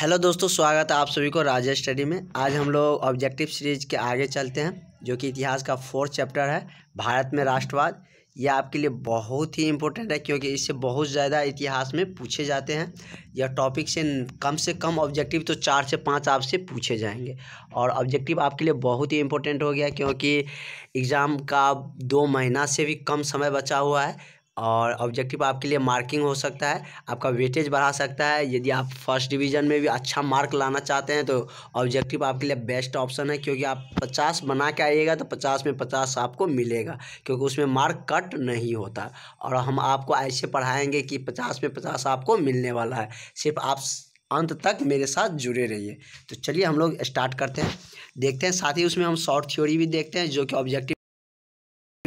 hello दोस्तों स्वागत है आप सभी को राज्य स्टडी में आज हम लोग ऑब्जेक्टिव सीरीज के आगे चलते हैं जो कि इतिहास का फोर्थ चैप्टर है भारत में राष्ट्रवाद यह आपके लिए बहुत ही इम्पोर्टेंट है क्योंकि इससे बहुत ज़्यादा इतिहास में पूछे जाते हैं यह टॉपिक से कम से कम ऑब्जेक्टिव तो चार से पाँच आपसे पूछे जाएंगे और ऑब्जेक्टिव आपके लिए बहुत ही इम्पोर्टेंट हो गया क्योंकि एग्ज़ाम का दो महीना से भी कम समय बचा हुआ है और ऑब्जेक्टिव आपके लिए मार्किंग हो सकता है आपका वेटेज बढ़ा सकता है यदि आप फर्स्ट डिवीजन में भी अच्छा मार्क लाना चाहते हैं तो ऑब्जेक्टिव आपके लिए बेस्ट ऑप्शन है क्योंकि आप पचास बना के आइएगा तो पचास में पचास आपको मिलेगा क्योंकि उसमें मार्क कट नहीं होता और हम आपको ऐसे पढ़ाएंगे कि पचास में पचास आपको मिलने वाला है सिर्फ आप अंत तक मेरे साथ जुड़े रहिए तो चलिए हम लोग स्टार्ट करते हैं देखते हैं साथ ही उसमें हम शॉर्ट थ्योरी भी देखते हैं जो कि ऑब्जेक्टिव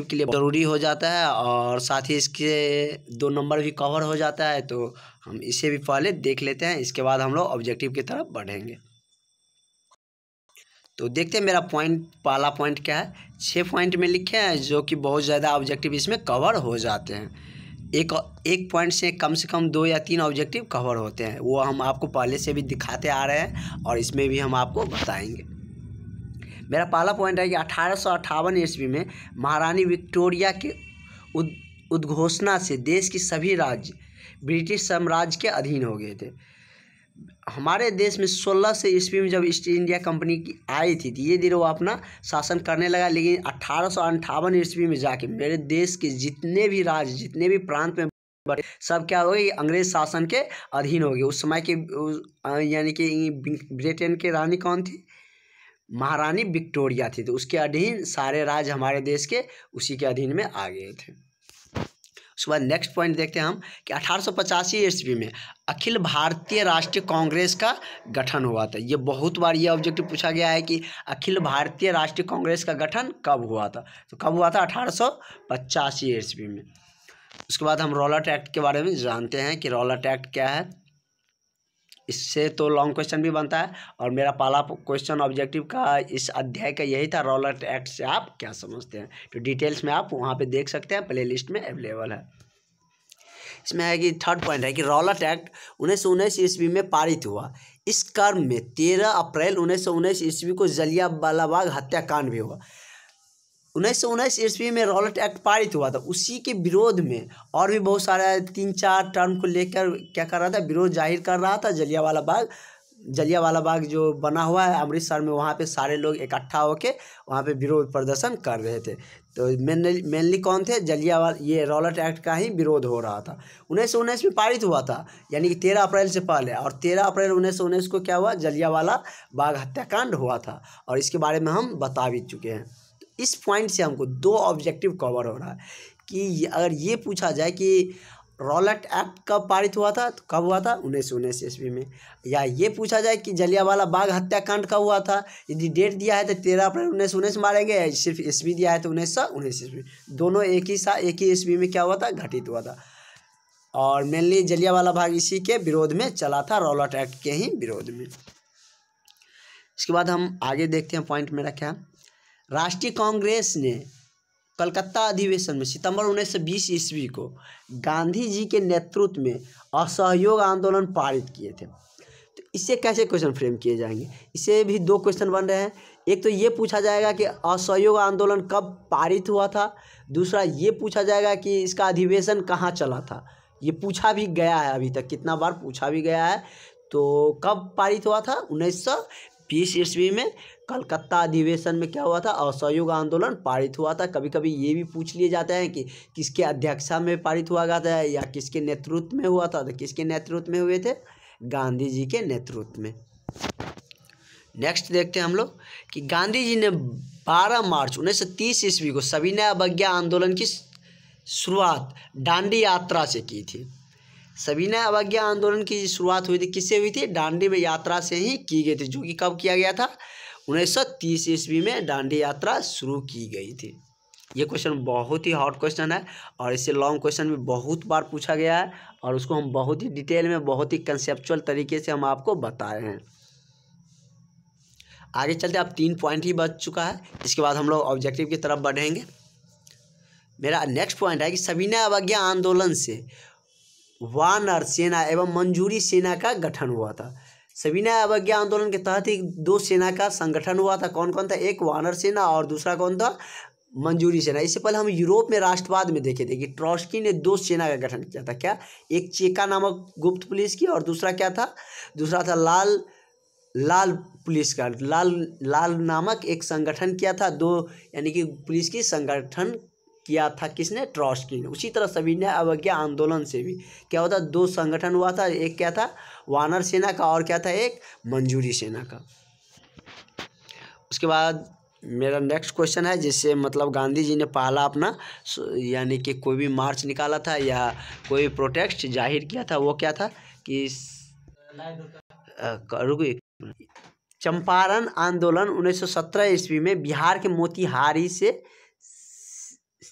के लिए ज़रूरी हो जाता है और साथ ही इसके दो नंबर भी कवर हो जाता है तो हम इसे भी पहले देख लेते हैं इसके बाद हम लोग ऑब्जेक्टिव की तरफ बढ़ेंगे तो देखते हैं मेरा पॉइंट पहला पॉइंट क्या है छः पॉइंट में लिखे हैं जो कि बहुत ज़्यादा ऑब्जेक्टिव इसमें कवर हो जाते हैं एक एक पॉइंट से कम से कम दो या तीन ऑब्जेक्टिव कवर होते हैं वो हम आपको पहले से भी दिखाते आ रहे हैं और इसमें भी हम आपको बताएंगे मेरा पहला पॉइंट है कि अठारह सौ अट्ठावन ईस्वी में महारानी विक्टोरिया के उद उद्घोषणा से देश की सभी राज्य ब्रिटिश साम्राज्य के अधीन हो गए थे हमारे देश में सोलह से ईस्वी में जब ईस्ट इंडिया कंपनी की आई थी धीरे तो धीरे वो अपना शासन करने लगा लेकिन अट्ठारह सौ ईस्वी में जाके मेरे देश के जितने भी राज्य जितने भी प्रांत में बटे सब क्या हो गए अंग्रेज शासन के अधीन हो गए उस समय के यानी कि ब्रिटेन के रानी कौन थी महारानी विक्टोरिया थी तो उसके अधीन सारे राज्य हमारे देश के उसी के अधीन में आ गए थे उसके बाद नेक्स्ट पॉइंट देखते हैं हम कि अठारह सौ ईस्वी में अखिल भारतीय राष्ट्रीय कांग्रेस का गठन हुआ था ये बहुत बार ये ऑब्जेक्टिव पूछा गया है कि अखिल भारतीय राष्ट्रीय कांग्रेस का गठन कब हुआ था तो कब हुआ था अठारह ईस्वी में उसके बाद हम रॉलट एक्ट के बारे में जानते हैं कि रॉलट एक्ट क्या है इससे तो लॉन्ग क्वेश्चन भी बनता है और मेरा पहला क्वेश्चन ऑब्जेक्टिव का इस अध्याय का यही था रॉलट एक्ट से आप क्या समझते हैं तो डिटेल्स में आप वहाँ पे देख सकते हैं प्ले लिस्ट में अवेलेबल है इसमें है कि थर्ड पॉइंट है कि रॉलट एक्ट उन्नीस सौ उन्नीस ईस्वी में पारित हुआ इस कर्म में तेरह अप्रैल उन्नीस सौ उन्नीस ईस्वी को जलिया बालाबाग हत्याकांड भी हुआ उन्नीस सौ उन्नीस ईस्वी में रॉलट एक्ट पारित हुआ था उसी के विरोध में और भी बहुत सारा तीन चार टर्म को लेकर क्या कर रहा था विरोध जाहिर कर रहा था जलियावाला बाग जलियावाला बाग जो बना हुआ है अमृतसर में वहाँ पे सारे लोग इकट्ठा होके वहाँ पे विरोध प्रदर्शन कर रहे थे तो मेनली मेनली कौन थे जलियावाला ये रॉलेट एक्ट का ही विरोध हो रहा था उन्नीस सौ उन्नीस में पारित हुआ था यानी कि तेरह अप्रैल से पहले और तेरह अप्रैल उन्नीस सौ उन्नीस को क्या हुआ जलियावाला बाग हत्याकांड हुआ था और इसके बारे में हम बता भी चुके हैं इस पॉइंट से हमको दो ऑब्जेक्टिव कवर हो रहा है कि अगर ये पूछा जाए कि रॉलेट एक्ट कब पारित हुआ था तो कब हुआ था उन्नीस सौ उन्नीस ईस्वी में या ये पूछा जाए कि जलियावाला बाग हत्याकांड कब हुआ था यदि डेट दिया है तो तेरह अप्रैल उन्नीस सौ उन्नीस मारेंगे या सिर्फ ईस्वी दिया है तो उन्नीस सौ उन्नीस ईस्वी दोनों एक ही सा एक ही ईस्वी में क्या हुआ था घटित हुआ था और मेनली जलियावाला बाग इसी के विरोध में चला था रॉलेट एक्ट के ही विरोध में इसके बाद हम आगे देखते हैं पॉइंट मेरा क्या राष्ट्रीय कांग्रेस ने कलकत्ता अधिवेशन में सितंबर 1920 ईस्वी को गांधी जी के नेतृत्व में असहयोग आंदोलन पारित किए थे तो इससे कैसे क्वेश्चन फ्रेम किए जाएंगे इससे भी दो क्वेश्चन बन रहे हैं एक तो ये पूछा जाएगा कि असहयोग आंदोलन कब पारित हुआ था दूसरा ये पूछा जाएगा कि इसका अधिवेशन कहाँ चला था ये पूछा भी गया है अभी तक कितना बार पूछा भी गया है तो कब पारित हुआ था उन्नीस सौ बीस ईस्वी में कलकत्ता अधिवेशन में क्या हुआ था असहयोग आंदोलन पारित हुआ था कभी कभी ये भी पूछ लिए जाते हैं कि किसके अध्यक्षता में पारित हुआ गया था या किसके नेतृत्व में हुआ था तो किसके नेतृत्व में हुए थे गांधी जी के नेतृत्व में नेक्स्ट देखते हैं हम लोग कि गांधी जी ने 12 मार्च 1930 ईस्वी को सविनय अवज्ञा आंदोलन की शुरुआत डांडी यात्रा से की थी सविनय अवज्ञा आंदोलन की शुरुआत हुई थी किससे हुई थी डांडी में यात्रा से ही की गई थी जो कि कब किया गया था उन्नीस ईस्वी में डांडी यात्रा शुरू की गई थी ये क्वेश्चन बहुत ही हॉट क्वेश्चन है और इससे लॉन्ग क्वेश्चन भी बहुत बार पूछा गया है और उसको हम बहुत ही डिटेल में बहुत ही कंसेप्चुअल तरीके से हम आपको बता रहे हैं आगे चलते अब तीन पॉइंट ही बच चुका है इसके बाद हम लोग ऑब्जेक्टिव की तरफ बढ़ेंगे मेरा नेक्स्ट पॉइंट है कि सविनय अवज्ञा आंदोलन से वानर सेना एवं मंजूरी सेना का गठन हुआ था सविनय अवज्ञा आंदोलन के तहत ही दो सेना का संगठन हुआ था कौन कौन था एक वानर सेना और दूसरा कौन था मंजूरी सेना इससे पहले हम यूरोप में राष्ट्रवाद में देखे थे कि ट्रॉस्की ने दो सेना का गठन किया था क्या एक चेका नामक गुप्त पुलिस की और दूसरा क्या था दूसरा था लाल लाल पुलिस का लाल लाल नामक एक संगठन किया था दो यानी कि पुलिस की संगठन किया था किसने ट्रॉस्की ने उसी तरह सविनय अवज्ञा आंदोलन से भी क्या होता दो संगठन हुआ था एक क्या था वानर सेना का और क्या था एक मंजूरी सेना का उसके बाद मेरा नेक्स्ट क्वेश्चन है जिससे मतलब गांधी जी ने पहला अपना यानी कि कोई भी मार्च निकाला था या कोई प्रोटेस्ट जाहिर किया था वो क्या था कि रुकिए चंपारण आंदोलन 1917 ईस्वी में बिहार के मोतिहारी से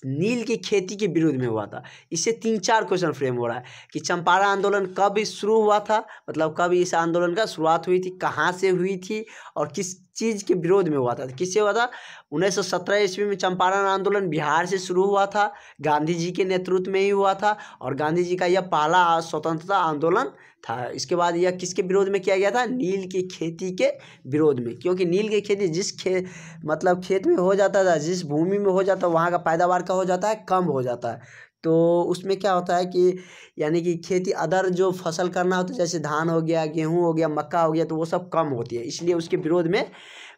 नील की खेती के विरोध में हुआ था इससे तीन चार क्वेश्चन फ्रेम हो रहा है कि चंपारण आंदोलन कब शुरू हुआ था मतलब कब इस आंदोलन का शुरुआत हुई थी कहाँ से हुई थी और किस चीज़ के विरोध में हुआ था किससे हुआ था 1917 ईस्वी में चंपारण आंदोलन बिहार से शुरू हुआ था गांधी जी के नेतृत्व में ही हुआ था और गांधी जी का यह पहला स्वतंत्रता आंदोलन था इसके बाद यह किसके विरोध में किया गया था नील की खेती के विरोध में क्योंकि नील की खेती जिस खे मतलब खेत में हो जाता था जिस भूमि में हो जाता वहाँ का पैदावार का हो जाता है कम हो जाता है तो उसमें क्या होता है कि यानी कि खेती अदर जो फसल करना होता है जैसे धान हो गया गेहूँ हो गया मक्का हो गया तो वो सब कम होती है इसलिए उसके विरोध में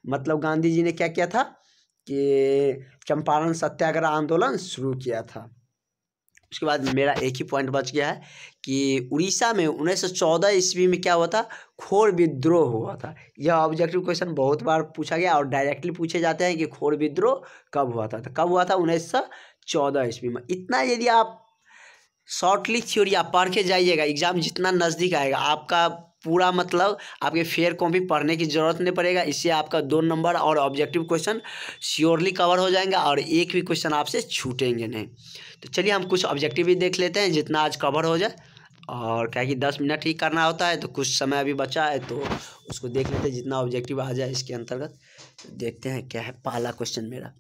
मतलब गांधी जी ने क्या किया था कि चंपारण सत्याग्रह आंदोलन शुरू किया था उसके बाद मेरा एक ही पॉइंट बच गया है कि उड़ीसा में उन्नीस सौ चौदह ईस्वी में क्या हुआ था खोर विद्रोह हुआ था यह ऑब्जेक्टिव क्वेश्चन बहुत बार पूछा गया और डायरेक्टली पूछे जाते हैं कि खोर विद्रोह कब हुआ था तो कब हुआ था उन्नीस सौ चौदह ईस्वी में इतना यदि आप शॉर्टली थ्योरी आप पढ़ के जाइएगा एग्ज़ाम जितना नज़दीक आएगा आपका पूरा मतलब आपके फेयर कॉपी पढ़ने की ज़रूरत नहीं पड़ेगा इससे आपका दो नंबर और ऑब्जेक्टिव क्वेश्चन श्योरली कवर हो जाएंगे और एक भी क्वेश्चन आपसे छूटेंगे नहीं तो चलिए हम कुछ ऑब्जेक्टिव भी देख लेते हैं जितना आज कवर हो जाए और क्या कि दस मिनट ही करना होता है तो कुछ समय अभी बचा है तो उसको देख लेते हैं जितना ऑब्जेक्टिव आ जाए इसके अंतर्गत देखते हैं क्या है पहला क्वेश्चन मेरा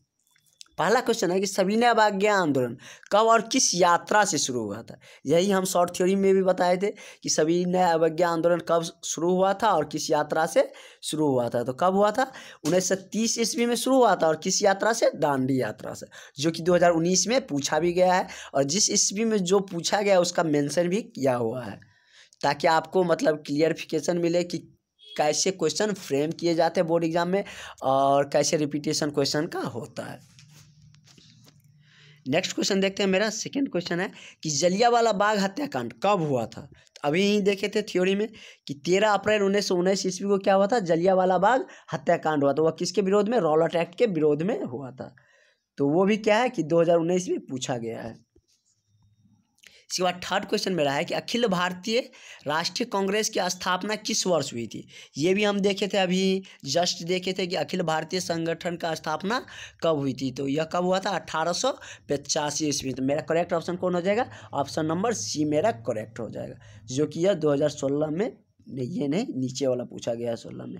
पहला क्वेश्चन है कि सविनय अवज्ञा आंदोलन कब और किस यात्रा से शुरू हुआ था यही हम शॉर्ट थ्योरी में भी बताए थे कि सविनय अवज्ञा आंदोलन कब शुरू हुआ था और किस यात्रा से शुरू हुआ था तो कब हुआ था उन्नीस सौ तीस ईस्वी में शुरू हुआ था और किस यात्रा से दांडी यात्रा से जो कि 2019 में पूछा भी गया है और जिस ईस्वी में जो पूछा गया उसका मैंसन भी किया हुआ है ताकि आपको मतलब क्लियरिफिकेशन मिले कि कैसे क्वेश्चन फ्रेम किए जाते हैं बोर्ड एग्जाम में और कैसे रिपीटेशन क्वेश्चन का होता है नेक्स्ट क्वेश्चन देखते हैं मेरा सेकंड क्वेश्चन है कि जलियावाला बाग हत्याकांड कब हुआ था तो अभी ही देखे थे थ्योरी में कि तेरह अप्रैल उन्नीस सौ उन्नीस ईस्वी को क्या हुआ था जलियावाला बाग हत्याकांड हुआ था वह किसके विरोध में रॉलट एक्ट के विरोध में हुआ था तो वो भी क्या है कि उन्नीस में पूछा गया है इसके बाद थर्ड क्वेश्चन मेरा है कि अखिल भारतीय राष्ट्रीय कांग्रेस की स्थापना किस वर्ष हुई थी ये भी हम देखे थे अभी जस्ट देखे थे कि अखिल भारतीय संगठन का स्थापना कब हुई थी तो यह कब हुआ था अठारह सौ पचासी ईस्वी तो मेरा करेक्ट ऑप्शन कौन हो जाएगा ऑप्शन नंबर सी मेरा करेक्ट हो जाएगा जो कि यह दो में ये नहीं नीचे वाला पूछा गया है सोलह में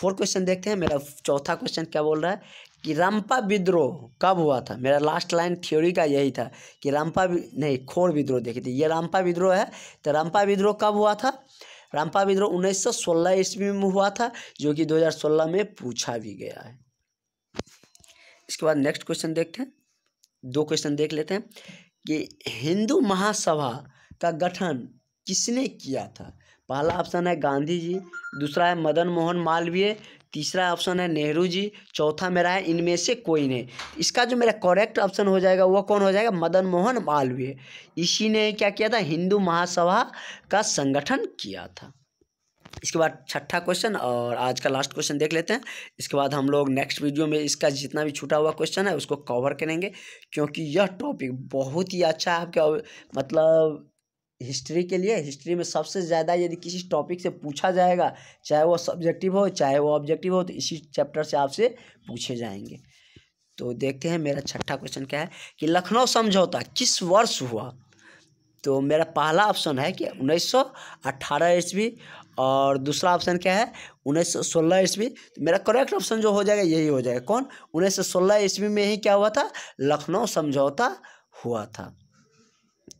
फोर क्वेश्चन देखते हैं मेरा चौथा क्वेश्चन क्या बोल रहा है कि रामपा विद्रोह कब हुआ था मेरा लास्ट लाइन थ्योरी का यही था कि रामपा नहीं खोर विद्रोह देखी थी ये रामपा विद्रोह है तो रामपा विद्रोह कब हुआ था रामपा विद्रोह 1916 ईस्वी में हुआ था जो कि 2016 में पूछा भी गया है इसके बाद नेक्स्ट क्वेश्चन देखते हैं दो क्वेश्चन देख लेते हैं कि हिंदू महासभा का गठन किसने किया था पहला ऑप्शन है गांधी जी दूसरा है मदन मोहन मालवीय तीसरा ऑप्शन है नेहरू जी चौथा मेरा है इनमें से कोई नहीं इसका जो मेरा करेक्ट ऑप्शन हो जाएगा वो कौन हो जाएगा मदन मोहन मालवीय इसी ने क्या किया था हिंदू महासभा का संगठन किया था इसके बाद छठा क्वेश्चन और आज का लास्ट क्वेश्चन देख लेते हैं इसके बाद हम लोग नेक्स्ट वीडियो में इसका जितना भी छूटा हुआ क्वेश्चन है उसको कवर करेंगे क्योंकि यह टॉपिक बहुत ही अच्छा है आपके मतलब हिस्ट्री के लिए हिस्ट्री में सबसे ज़्यादा यदि किसी टॉपिक से पूछा जाएगा चाहे वो सब्जेक्टिव हो चाहे वो ऑब्जेक्टिव हो तो इसी चैप्टर से आपसे पूछे जाएंगे तो देखते हैं मेरा छठा क्वेश्चन क्या है कि लखनऊ समझौता किस वर्ष हुआ तो मेरा पहला ऑप्शन है कि अट्ठारह ईस्वी और दूसरा ऑप्शन क्या है सोलह ईस्वी तो मेरा करेक्ट ऑप्शन जो हो जाएगा यही हो जाएगा कौन सोलह ईस्वी में ही क्या हुआ था लखनऊ समझौता हुआ था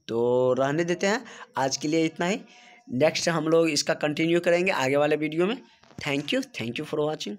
तो रहने देते हैं आज के लिए इतना ही नेक्स्ट हम लोग इसका कंटिन्यू करेंगे आगे वाले वीडियो में thank you thank you for watching